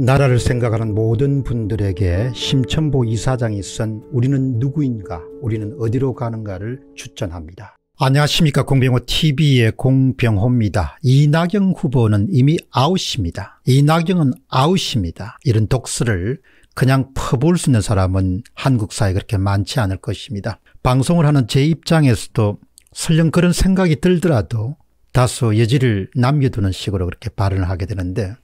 나라를 생각하는 모든 분들에게 심천보 이사장이 쓴 우리는 누구인가 우리는 어디로 가는가를 추천합니다. 안녕하십니까 공병호TV의 공병호입니다. 이낙영 후보는 이미 아웃입니다. 이낙영은 아웃입니다. 이런 독서를 그냥 퍼볼 수 있는 사람은 한국 사회에 그렇게 많지 않을 것입니다. 방송을 하는 제 입장에서도 설령 그런 생각이 들더라도 다소 여지를 남겨두는 식으로 그렇게 발언을 하게 되는데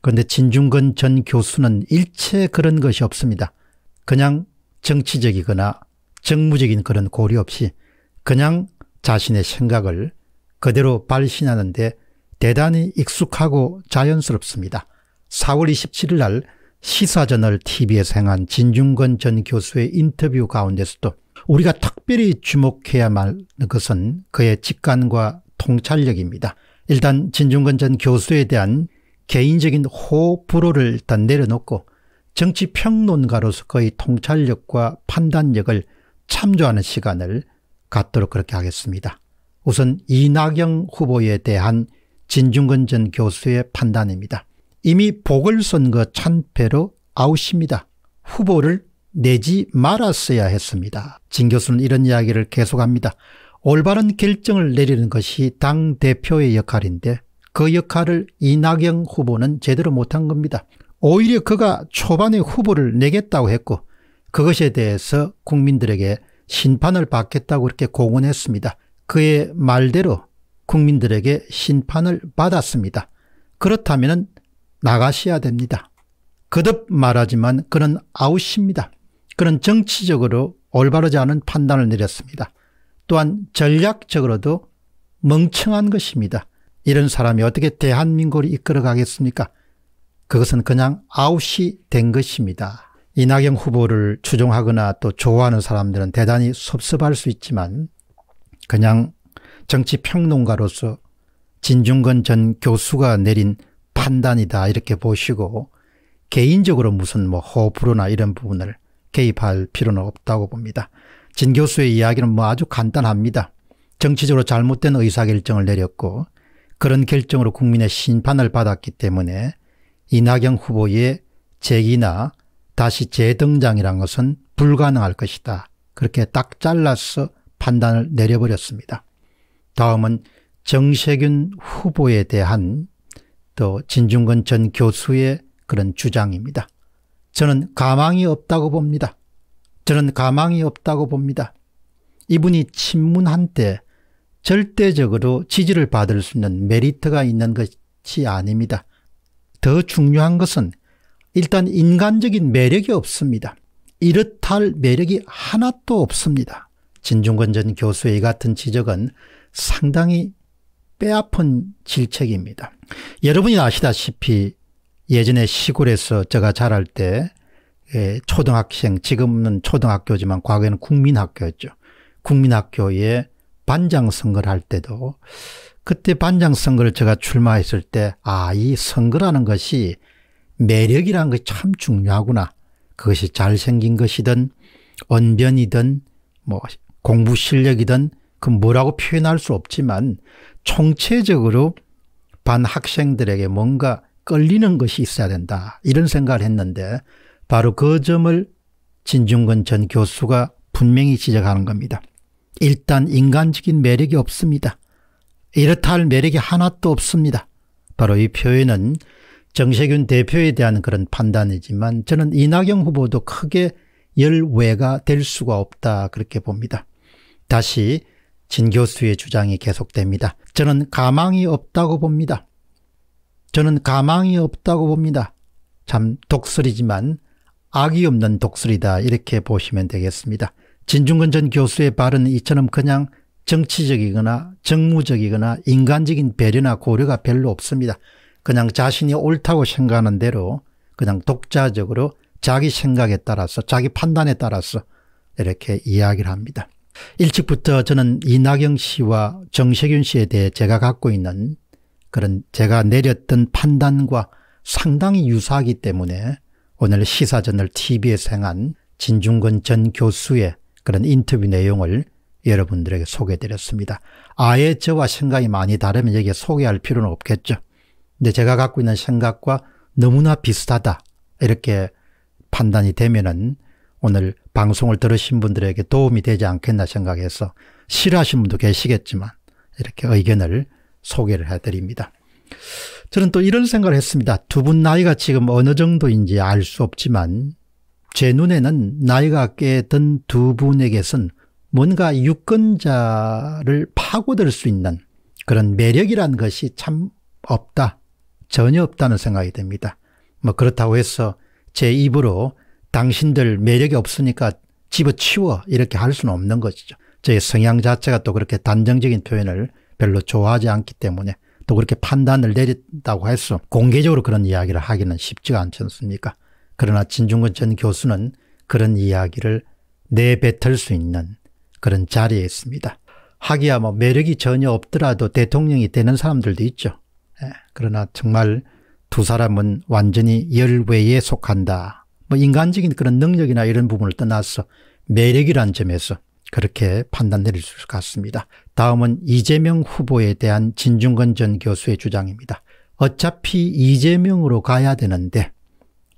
그런데 진중근 전 교수는 일체 그런 것이 없습니다. 그냥 정치적이거나 정무적인 그런 고려 없이 그냥 자신의 생각을 그대로 발신하는데 대단히 익숙하고 자연스럽습니다. 4월 27일 날 시사저널 TV에서 행한 진중건 전 교수의 인터뷰 가운데서도 우리가 특별히 주목해야 할 것은 그의 직관과 통찰력입니다. 일단 진중건 전 교수에 대한 개인적인 호불호를 일단 내려놓고 정치 평론가로서 거의 통찰력과 판단력을 참조하는 시간을 갖도록 그렇게 하겠습니다. 우선 이낙영 후보에 대한 진중근 전 교수의 판단입니다. 이미 보궐선거 참패로 아웃입니다. 후보를 내지 말았어야 했습니다. 진 교수는 이런 이야기를 계속합니다. 올바른 결정을 내리는 것이 당대표의 역할인데 그 역할을 이낙연 후보는 제대로 못한 겁니다. 오히려 그가 초반에 후보를 내겠다고 했고 그것에 대해서 국민들에게 심판을 받겠다고 이렇게 공언했습니다. 그의 말대로 국민들에게 심판을 받았습니다. 그렇다면 나가셔야 됩니다. 거듭 말하지만 그는 아웃입니다. 그는 정치적으로 올바르지 않은 판단을 내렸습니다. 또한 전략적으로도 멍청한 것입니다. 이런 사람이 어떻게 대한민국을 이끌어가겠습니까? 그것은 그냥 아웃이 된 것입니다. 이낙연 후보를 추종하거나 또 좋아하는 사람들은 대단히 섭섭할 수 있지만 그냥 정치평론가로서 진중건 전 교수가 내린 판단이다 이렇게 보시고 개인적으로 무슨 뭐 호불호나 이런 부분을 개입할 필요는 없다고 봅니다. 진 교수의 이야기는 뭐 아주 간단합니다. 정치적으로 잘못된 의사결정을 내렸고 그런 결정으로 국민의 심판을 받았기 때문에 이낙연 후보의 재기나 다시 재등장이란 것은 불가능할 것이다. 그렇게 딱 잘라서 판단을 내려버렸습니다. 다음은 정세균 후보에 대한 또 진중근 전 교수의 그런 주장입니다. 저는 가망이 없다고 봅니다. 저는 가망이 없다고 봅니다. 이분이 친문 한때 절대적으로 지지를 받을 수 있는 메리트가 있는 것이 아닙니다. 더 중요한 것은 일단 인간적인 매력이 없습니다. 이렇할 매력이 하나도 없습니다. 진중권 전 교수의 같은 지적은 상당히 빼앗은 질책입니다. 여러분이 아시다시피 예전에 시골에서 제가 자랄 때 예, 초등학생 지금은 초등학교지만 과거에는 국민학교였죠. 국민학교에 반장 선거를 할 때도 그때 반장 선거를 제가 출마했을 때 아 이 선거라는 것이 매력이라는 것이 참 중요하구나. 그것이 잘생긴 것이든 언변이든 뭐 공부 실력이든 그 뭐라고 표현할 수 없지만 총체적으로 반 학생들에게 뭔가 끌리는 것이 있어야 된다. 이런 생각을 했는데 바로 그 점을 진중근 전 교수가 분명히 지적하는 겁니다. 일단 인간적인 매력이 없습니다. 이렇다 할 매력이 하나도 없습니다. 바로 이 표현은 정세균 대표에 대한 그런 판단이지만 저는 이낙연 후보도 크게 열외가 될 수가 없다 그렇게 봅니다. 다시 진 교수의 주장이 계속됩니다. 저는 가망이 없다고 봅니다. 저는 가망이 없다고 봅니다. 참 독설이지만 악이 없는 독설이다 이렇게 보시면 되겠습니다. 진중근 전 교수의 발언은 이처럼 그냥 정치적이거나 정무적이거나 인간적인 배려나 고려가 별로 없습니다. 그냥 자신이 옳다고 생각하는 대로 그냥 독자적으로 자기 생각에 따라서 자기 판단에 따라서 이렇게 이야기를 합니다. 일찍부터 저는 이낙영 씨와 정세균 씨에 대해 제가 갖고 있는 그런 제가 내렸던 판단과 상당히 유사하기 때문에 오늘 시사전을 t v 에생한 진중근 전 교수의 그런 인터뷰 내용을 여러분들에게 소개해드렸습니다. 아예 저와 생각이 많이 다르면 여기에 소개할 필요는 없겠죠. 근데 제가 갖고 있는 생각과 너무나 비슷하다 이렇게 판단이 되면은 오늘 방송을 들으신 분들에게 도움이 되지 않겠나 생각해서 싫어하시는 분도 계시겠지만 이렇게 의견을 소개를 해드립니다. 저는 또 이런 생각을 했습니다. 두 분 나이가 지금 어느 정도인지 알 수 없지만 제 눈에는 나이가 꽤 든 두 분에게선 뭔가 유권자를 파고들 수 있는 그런 매력이란 것이 참 없다. 전혀 없다는 생각이 듭니다. 뭐 그렇다고 해서 제 입으로 당신들 매력이 없으니까 집어치워 이렇게 할 수는 없는 것이죠. 저의 성향 자체가 또 그렇게 단정적인 표현을 별로 좋아하지 않기 때문에 또 그렇게 판단을 내린다고 해서 공개적으로 그런 이야기를 하기는 쉽지가 않지 않습니까? 그러나 진중근 전 교수는 그런 이야기를 내뱉을 수 있는 그런 자리에 있습니다. 하기야 뭐 매력이 전혀 없더라도 대통령이 되는 사람들도 있죠. 예, 그러나 정말 두 사람은 완전히 열외에 속한다. 뭐 인간적인 그런 능력이나 이런 부분을 떠나서 매력이란 점에서 그렇게 판단 내릴 수 있을 것 같습니다. 다음은 이재명 후보에 대한 진중근전 교수의 주장입니다. 어차피 이재명으로 가야 되는데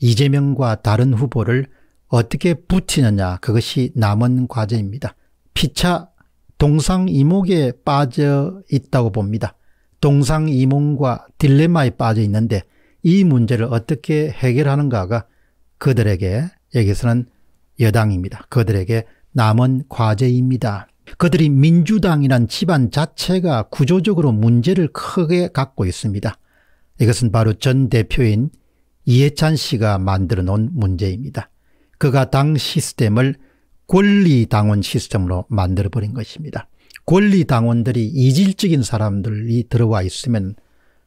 이재명과 다른 후보를 어떻게 붙이느냐 그것이 남은 과제입니다. 피차 동상이몽에 빠져 있다고 봅니다. 동상이몽과 딜레마에 빠져 있는데 이 문제를 어떻게 해결하는가가 그들에게 여기서는 여당입니다. 그들에게 남은 과제입니다. 그들이 민주당이란 집안 자체가 구조적으로 문제를 크게 갖고 있습니다. 이것은 바로 전 대표인 이해찬 씨가 만들어 놓은 문제입니다. 그가 당 시스템을 권리당원 시스템으로 만들어버린 것입니다. 권리당원들이 이질적인 사람들이 들어와 있으면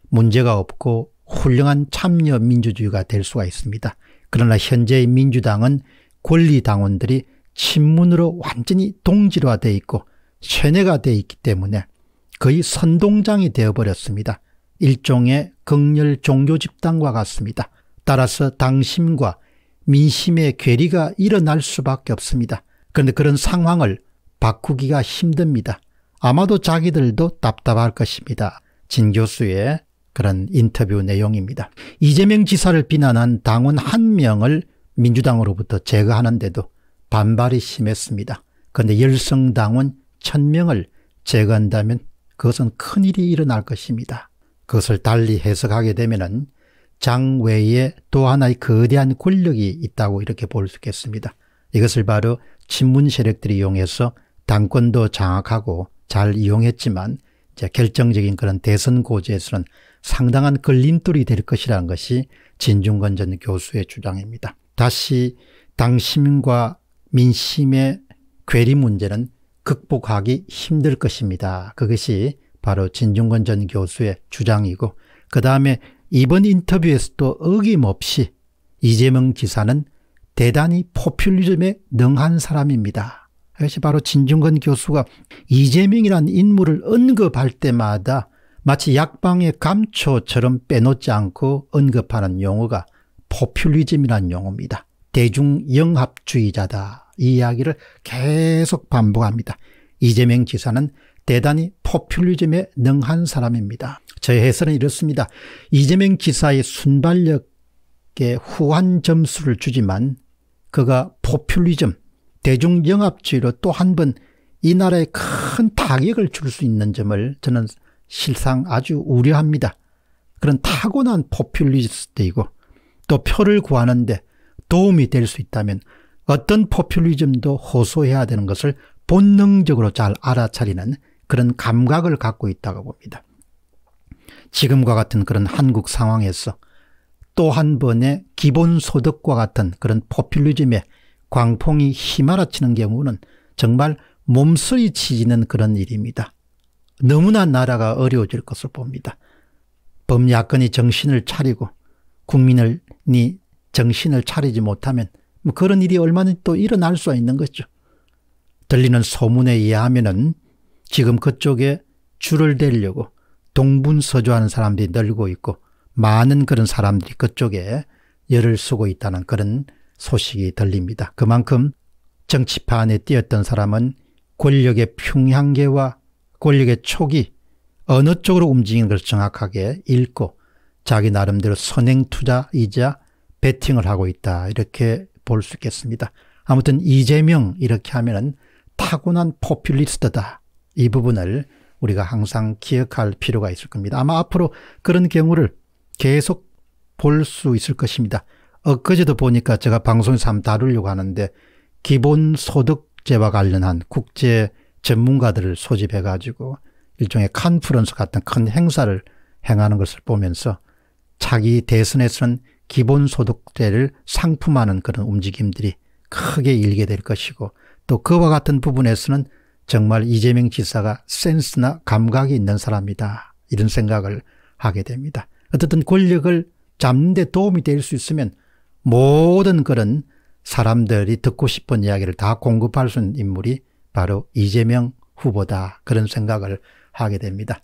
문제가 없고 훌륭한 참여 민주주의가 될 수가 있습니다. 그러나 현재의 민주당은 권리당원들이 친문으로 완전히 동질화되어 있고 세뇌가 되어 있기 때문에 거의 선동장이 되어버렸습니다. 일종의 극렬 종교 집단과 같습니다. 따라서 당심과 민심의 괴리가 일어날 수밖에 없습니다. 그런데 그런 상황을 바꾸기가 힘듭니다. 아마도 자기들도 답답할 것입니다. 진 교수의 그런 인터뷰 내용입니다. 이재명 지사를 비난한 당원 한 명을 민주당으로부터 제거하는데도 반발이 심했습니다. 그런데 열성당원 천명을 제거한다면 그것은 큰일이 일어날 것입니다. 그것을 달리 해석하게 되면 장외에 또 하나의 거대한 권력이 있다고 이렇게 볼 수 있겠습니다. 이것을 바로 친문 세력들이 이용해서 당권도 장악하고 잘 이용했지만 결정적인 그런 대선 고지에서는 상당한 걸림돌이 될 것이라는 것이 진중건 전 교수의 주장입니다. 다시 당시과 민심의 괴리 문제는 극복하기 힘들 것입니다. 그것이 바로 진중건 전 교수의 주장이고 그 다음에 이번 인터뷰에서도 어김없이 이재명 기사는 대단히 포퓰리즘에 능한 사람입니다. 이것이 바로 진중근 교수가 이재명이란 인물을 언급할 때마다 마치 약방의 감초처럼 빼놓지 않고 언급하는 용어가 포퓰리즘이란 용어입니다. 대중영합주의자다. 이 이야기를 계속 반복합니다. 이재명 지사는 대단히 포퓰리즘에 능한 사람입니다. 저의 해설은 이렇습니다. 이재명 지사의 순발력에 후한 점수를 주지만 그가 포퓰리즘, 대중영합주의로 또 한 번 이 나라에 큰 타격을 줄 수 있는 점을 저는 실상 아주 우려합니다. 그런 타고난 포퓰리스트이고 또 표를 구하는데 도움이 될 수 있다면 어떤 포퓰리즘도 호소해야 되는 것을 본능적으로 잘 알아차리는 그런 감각을 갖고 있다고 봅니다. 지금과 같은 그런 한국 상황에서 또 한 번의 기본소득과 같은 그런 포퓰리즘에 광풍이 휘말아치는 경우는 정말 몸소리 치지는 그런 일입니다. 너무나 나라가 어려워질 것을 봅니다. 범야권이 정신을 차리고 국민이 정신을 차리지 못하면 뭐 그런 일이 얼마나 또 일어날 수 있는 거죠. 들리는 소문에 의하면은 지금 그쪽에 줄을 대려고 동분서주하는 사람들이 늘고 있고 많은 그런 사람들이 그쪽에 열을 쓰고 있다는 그런 소식이 들립니다. 그만큼 정치판에 뛰었던 사람은 권력의 평향계와 권력의 촉이 어느 쪽으로 움직이는 걸 정확하게 읽고 자기 나름대로 선행 투자이자 배팅을 하고 있다 이렇게 볼 수 있겠습니다. 아무튼 이재명 이렇게 하면은 타고난 포퓰리스트다. 이 부분을 우리가 항상 기억할 필요가 있을 겁니다. 아마 앞으로 그런 경우를 계속 볼 수 있을 것입니다. 엊그제도 보니까 제가 방송에서 한번 다루려고 하는데 기본소득제와 관련한 국제 전문가들을 소집해가지고 일종의 컨퍼런스 같은 큰 행사를 행하는 것을 보면서 자기 대선에서는 기본소득제를 상품하는 그런 움직임들이 크게 일게 될 것이고 또 그와 같은 부분에서는 정말 이재명 지사가 센스나 감각이 있는 사람이다. 이런 생각을 하게 됩니다. 어쨌든 권력을 잡는 데 도움이 될 수 있으면 모든 그런 사람들이 듣고 싶은 이야기를 다 공급할 수 있는 인물이 바로 이재명 후보다 그런 생각을 하게 됩니다.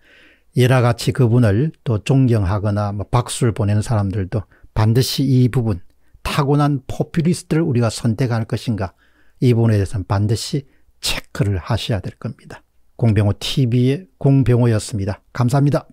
이와 같이 그분을 또 존경하거나 뭐 박수를 보내는 사람들도 반드시 이 부분 타고난 포퓰리스트를 우리가 선택할 것인가 이 부분에 대해서는 반드시 체크를 하셔야 될 겁니다. 공병호 TV의 공병호였습니다. 감사합니다.